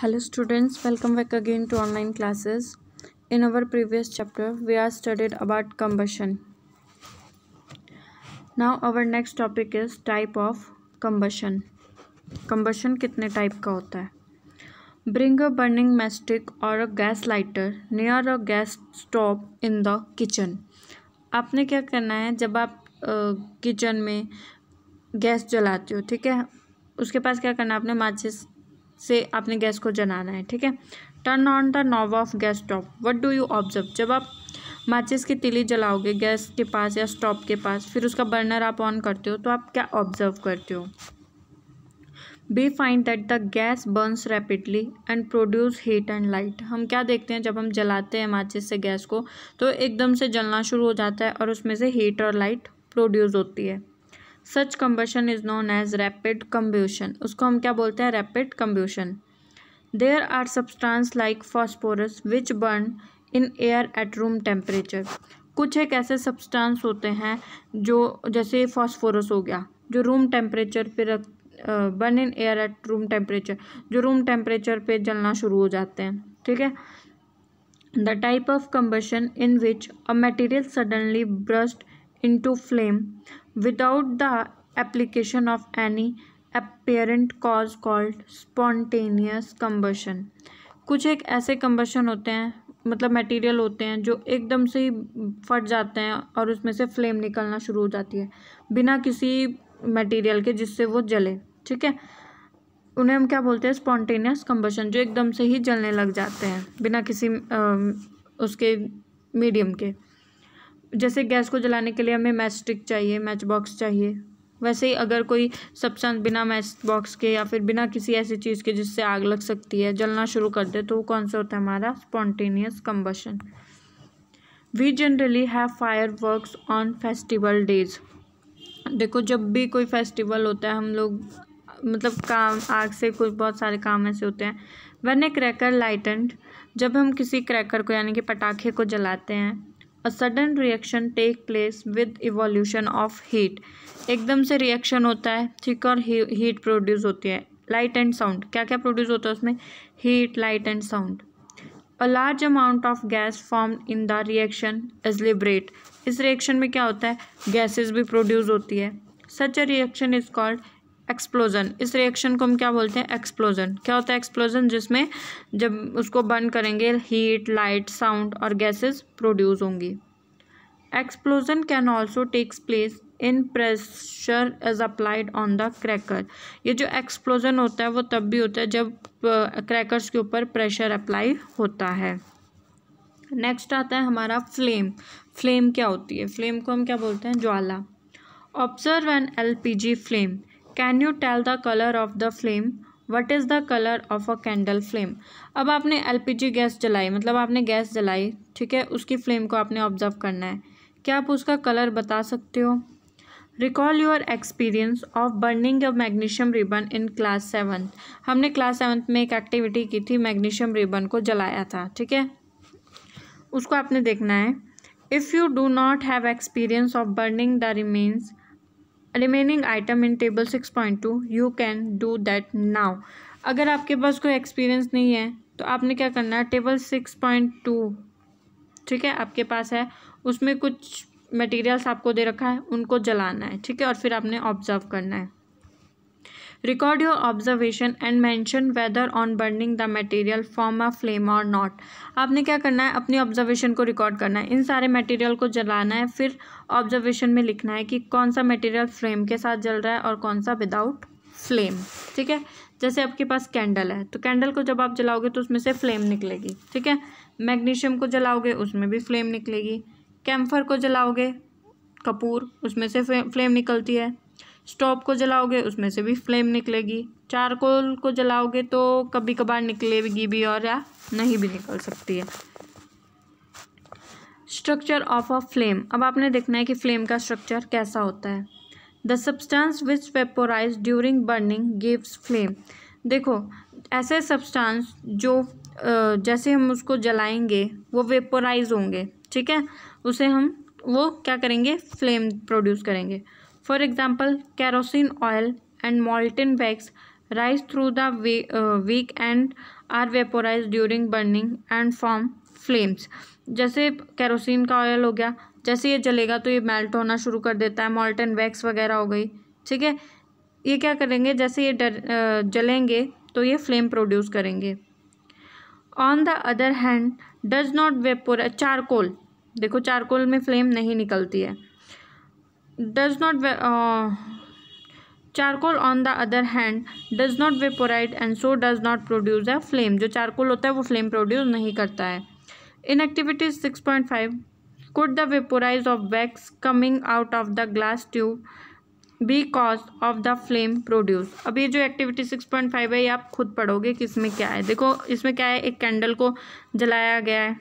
hello students welcome back again to online classes in our previous chapter we are studied about combustion now our next topic is type of combustion combustion कितने type का होता है bring a burning mastic or a gas lighter near a gas stove in the kitchen आपने क्या करना है जब आप किचन में गैस जलाते हो ठीक है उसके पास क्या करना है आपने माचिस से आपने गैस को जलाना है ठीक है turn on the knob of gas stove what do you observe जब आप माचिस की तिली जलाओगे गैस के पास या स्टॉप के पास फिर उसका बर्नर आप ऑन करते हो तो आप क्या ऑब्जर्व करते हो we find that the gas burns rapidly and produce heat and light हम क्या देखते हैं जब हम जलाते हैं माचिस से गैस को तो एकदम से जलना शुरू हो जाता है और उसमें से हीट और लाइट प्रोड्यूस होती है such combustion is known as rapid combustion उसको हम क्या बोलते हैं rapid combustion there are substance like phosphorus which burn in air at room temperature कुछ एक ऐसे सब्सटांस होते हैं जो जैसे फॉस्फोरस हो गया जो रूम टेम्परेचर पे रख burn in air at room temperature जो रूम टेम्परेचर पे जलना शुरू हो जाते हैं ठीक है the type of combustion in which a material suddenly burst to flame without the application of any apparent cause called spontaneous combustion कुछ एक ऐसे combustion होते हैं मतलब मटेरियल होते हैं जो एकदम से ही फट जाते हैं और उसमें से फ्लेम निकलना शुरू हो जाती है बिना किसी मटेरियल के जिससे वो जले ठीक है उन्हें हम क्या बोलते हैं स्पॉन्टेनियस कम्बशन जो एकदम से ही जलने लग जाते हैं बिना किसी आ, उसके मीडियम के जैसे गैस को जलाने के लिए हमें मैच स्टिक चाहिए मैच बॉक्स चाहिए वैसे ही अगर कोई सब्सटेंस बिना मैच बॉक्स के या फिर बिना किसी ऐसी चीज़ के जिससे आग लग सकती है जलना शुरू कर दे तो वो कौन सा होता है हमारा spontaneous combustion we generally have fire works on festival days देखो जब भी कोई फेस्टिवल होता है हम लोग मतलब काम आग से कुछ बहुत सारे काम ऐसे होते हैं वन ए क्रैकर लाइटेंड जब हम किसी क्रैकर को यानी कि पटाखे को जलाते हैं a sudden reaction take place with evolution of heat एकदम से रिएक्शन होता है ठीक और हीट प्रोड्यूस होती है लाइट एंड साउंड क्या क्या प्रोड्यूस होता है उसमें heat light and sound a large amount of gas form in the reaction is liberate इस रिएक्शन में क्या होता है गैसेस भी प्रोड्यूस होती है such a reaction is called explosion इस रिएक्शन को हम क्या बोलते हैं एक्सप्लोजन क्या होता है एक्सप्लोजन जिसमें जब उसको बर्न करेंगे हीट लाइट साउंड और गैसेस प्रोड्यूस होंगी explosion can also takes place in pressure is applied on the cracker ये जो एक्सप्लोजन होता है वो तब भी होता है जब क्रैकर्स के ऊपर प्रेशर अप्लाई होता है नेक्स्ट आता है हमारा फ्लेम फ्लेम क्या होती है फ्लेम को हम क्या बोलते हैं ज्वाला observe an L P G flame can you tell the colour of the flame what is the colour of a candle flame अब आपने जी गैस जलाई मतलब आपने गैस जलाई ठीक है उसकी फ्लेम को आपने ऑब्जर्व करना है क्या आप उसका कलर बता सकते हो recall your experience of burning a magnesium ribbon in class seventh हमने क्लास सेवन्थ में एक एक्टिविटी की थी मैग्नीशियम रिबन को जलाया था ठीक है उसको आपने देखना है if you do not have experience of burning the remains remaining item in table six point two you can do that now अगर आपके पास कोई एक्सपीरियंस नहीं है तो आपने क्या करना है टेबल सिक्स पॉइंट टू ठीक है आपके पास है उसमें कुछ मटेरियल्स आपको दे रखा है उनको जलाना है ठीक है और फिर आपने ऑब्जर्व करना है Record your observation and mention whether on burning the material form a flame or not. आपने क्या करना है अपनी ऑब्जर्वेशन को रिकॉर्ड करना है इन सारे मटेरियल को जलाना है फिर ऑब्जर्वेशन में लिखना है कि कौन सा मटेरियल फ्लेम के साथ जल रहा है और कौन सा विदाउट फ्लेम ठीक है जैसे आपके पास कैंडल है तो कैंडल को जब आप जलाओगे तो उसमें से फ्लेम निकलेगी ठीक है मैग्नीशियम को जलाओगे उसमें भी फ्लेम निकलेगी कैम्फर को जलाओगे कपूर उसमें से फ्लेम निकलती है स्टोव को जलाओगे उसमें से भी फ्लेम निकलेगी चारकोल को जलाओगे तो कभी कभार निकलेगी भी और या नहीं भी निकल सकती है स्ट्रक्चर ऑफ अ फ्लेम अब आपने देखना है कि फ्लेम का स्ट्रक्चर कैसा होता है the substance which vaporise during burning gives flame देखो ऐसे सब्सटेंस जो जैसे हम उसको जलाएंगे वो वेपोराइज होंगे ठीक है उसे हम वो क्या करेंगे फ्लेम प्रोड्यूस करेंगे for example kerosene oil and molten wax rise through the wick and are vaporise during burning and form flames जैसे कैरोसिन का ऑयल हो गया जैसे ये जलेगा तो ये मेल्ट होना शुरू कर देता है मोल्टन वैक्स वगैरह हो गई ठीक है ये क्या करेंगे जैसे ये डर जलेंगे तो ये फ्लेम प्रोड्यूस करेंगे on the other hand does not vapour charcoal देखो चारकोल में फ्लेम नहीं निकलती है does not uh, charcoal on the other hand does not vaporise and so does not produce a flame जो चारकोल होता है वो फ्लेम प्रोड्यूस नहीं करता है in activities six point five could the vaporise of wax coming out of the glass tube because of the flame produce अब ये जो एक्टिविटी सिक्स पॉइंट फाइव है ये आप खुद पढ़ोगे कि इसमें क्या है देखो इसमें क्या है एक कैंडल को जलाया गया है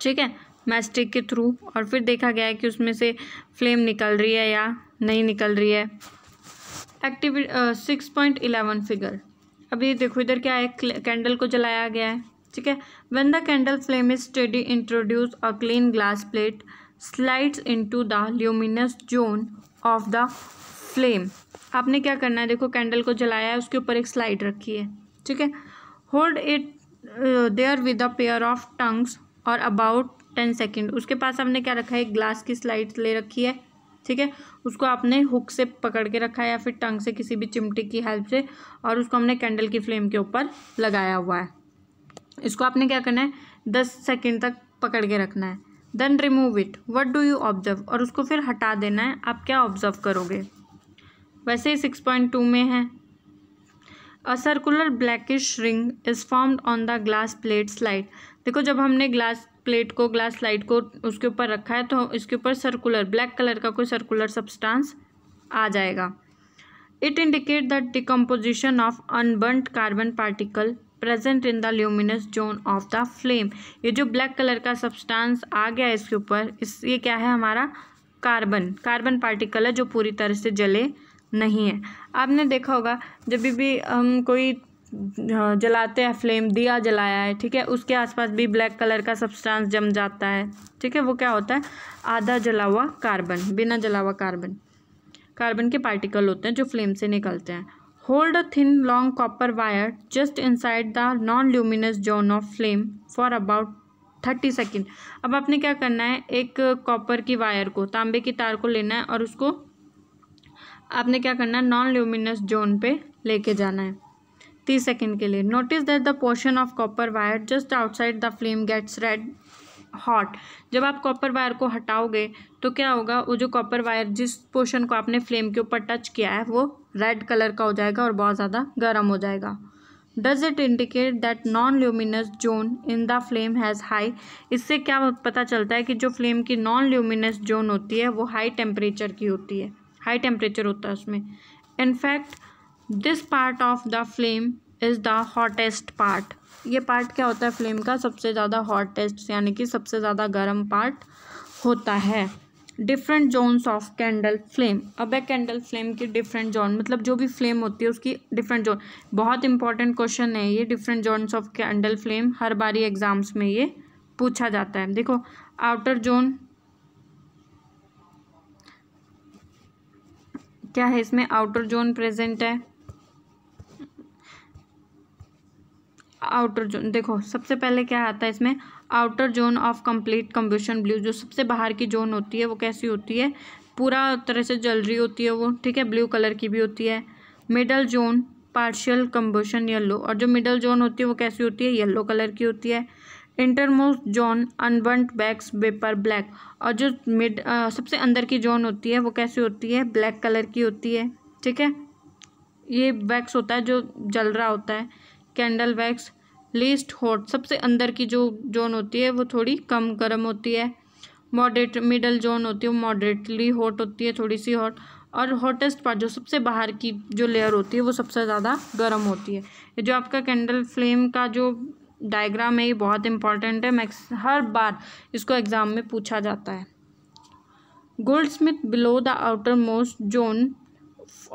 ठीक है मैस्टिक के थ्रू और फिर देखा गया है कि उसमें से फ्लेम निकल रही है या नहीं निकल रही है activity six point eleven figure अभी देखो इधर क्या है कैंडल को जलाया गया है ठीक है when the candle flame is study introduce a clean glass plate slides into the luminous zone of the flame आपने क्या करना है देखो कैंडल को जलाया है उसके ऊपर एक स्लाइड रखी है ठीक है hold it there with a pair of tongs और अबाउट टेन सेकेंड उसके पास हमने क्या रखा है ग्लास की स्लाइड ले रखी है ठीक है उसको आपने हुक से पकड़ के रखा है या फिर टंग से किसी भी चिमटे की हेल्प से और उसको हमने कैंडल की फ्लेम के ऊपर लगाया हुआ है इसको आपने क्या करना है दस सेकेंड तक पकड़ के रखना है then remove it what do you observe और उसको फिर हटा देना है आप क्या ऑब्जर्व करोगे वैसे ही सिक्स पॉइंट टू में है a circular blackish ring is formed on the glass plate slide देखो जब हमने ग्लास प्लेट को ग्लास स्लाइड को उसके ऊपर रखा है तो इसके ऊपर सर्कुलर ब्लैक कलर का कोई सर्कुलर सब्सटेंस आ जाएगा it indicate the decomposition of unburned carbon particle present in the luminous zone of the flame ये जो ब्लैक कलर का सब्सटेंस आ गया है इसके ऊपर इस ये क्या है हमारा कार्बन कार्बन पार्टिकल है जो पूरी तरह से जले नहीं है आपने देखा होगा जब भी हम कोई जलाते हैं फ्लेम दिया जलाया है ठीक है उसके आसपास भी ब्लैक कलर का सब्सटेंस जम जाता है ठीक है वो क्या होता है आधा जला हुआ कार्बन बिना जला हुआ कार्बन कार्बन के पार्टिकल होते हैं जो फ्लेम से निकलते हैं hold a thin long copper wire just inside the non luminous zone of flame for about thirty second अब आपने क्या करना है एक कॉपर की वायर को तांबे की तार को लेना है और उसको आपने क्या करना है नॉन ल्यूमिनस जोन पे लेके जाना है तीस सेकेंड के लिए notice that the portion of copper wire just outside the flame gets red hot जब आप कॉपर वायर को हटाओगे तो क्या होगा वो जो कॉपर वायर जिस पोर्शन को आपने फ्लेम के ऊपर टच किया है वो रेड कलर का हो जाएगा और बहुत ज़्यादा गर्म हो जाएगा does it indicate that non luminous zone in the flame has high इससे क्या पता चलता है कि जो फ्लेम की नॉन ल्यूमिनस जोन होती है वो हाई टेम्परेचर की होती है हाई टेम्परेचर होता है उसमें in fact this part of the flame is the hottest part ये पार्ट क्या होता है फ्लेम का सबसे ज़्यादा हॉटेस्ट यानी कि सबसे ज़्यादा गर्म पार्ट होता है different zones of candle flame अब है कैंडल फ्लेम की डिफरेंट जोन मतलब जो भी फ्लेम होती है उसकी डिफरेंट जोन बहुत इंपॉर्टेंट क्वेश्चन है ये different zones of candle flame हर बारी एग्जाम्स में ये पूछा जाता है देखो आउटर जोन क्या है इसमें आउटर जोन प्रेजेंट है आउटर जोन देखो सबसे पहले क्या आता है इसमें outer zone of complete combustion blue जो सबसे बाहर की जोन होती है वो कैसी होती है पूरा तरह से जल रही होती है वो ठीक है ब्लू कलर की भी होती है middle zone partial combustion yellow और जो मिडल जोन होती है वो कैसी होती है येल्लो कलर की होती है innermost zone unburnt wax vapour black और जो मिड सबसे अंदर की जोन होती है वो कैसी होती है ब्लैक कलर की होती है ठीक है ये वैक्स होता है जो जल रहा होता है कैंडल वैक्स लीस्ट हॉट सबसे अंदर की जो जोन होती है वो थोड़ी कम गर्म होती है मॉडरेट मिडल जोन होती है वो मॉडरेटली हॉट होती है थोड़ी सी हॉट और हॉटेस्ट पार्ट जो सबसे बाहर की जो लेयर होती है वो सबसे ज़्यादा गर्म होती है जो आपका कैंडल फ्लेम का जो डायग्राम है ये बहुत इंपॉर्टेंट है मैक्स हर बार इसको एग्ज़ाम में पूछा जाता है goldsmith below the outermost zone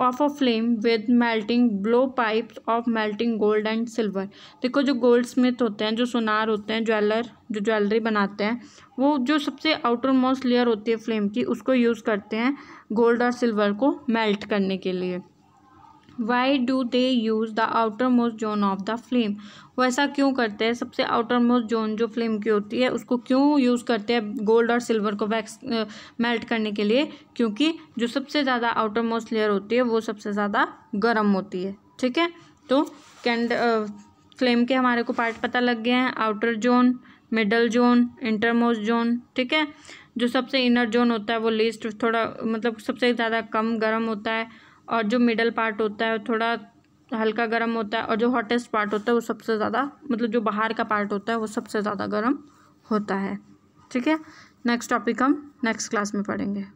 of a flame with melting blowpipe of melting gold and silver देखो जो गोल्ड स्मिथ होते हैं जो सोनार होते हैं ज्वेलर जो ज्वेलरी बनाते हैं वो जो सबसे आउटर मोस्ट लेयर होती है फ्लेम की उसको यूज़ करते हैं गोल्ड और सिल्वर को मेल्ट करने के लिए why do they use the outermost zone of the flame वो ऐसा क्यों करते हैं सबसे आउटर मोस्ट जोन जो फ्लेम की होती है उसको क्यों यूज़ करते हैं गोल्ड और सिल्वर को वैक्स मेल्ट करने के लिए क्योंकि जो सबसे ज़्यादा आउटर मोस्ट लेयर होती है वो सबसे ज़्यादा गर्म होती है ठीक है तो कैंड फ्लेम के हमारे को पार्ट पता लग गए हैं outer zone middle zone innermost zone ठीक है जो सबसे इनर जोन होता है वो लीस्ट थोड़ा मतलब सबसे ज़्यादा कम गर्म होता है और जो मिडल पार्ट होता है थोड़ा हल्का गर्म होता है और जो हॉटेस्ट पार्ट होता है वो सबसे ज़्यादा मतलब जो बाहर का पार्ट होता है वो सबसे ज़्यादा गर्म होता है ठीक है नेक्स्ट टॉपिक हम नेक्स्ट क्लास में पढ़ेंगे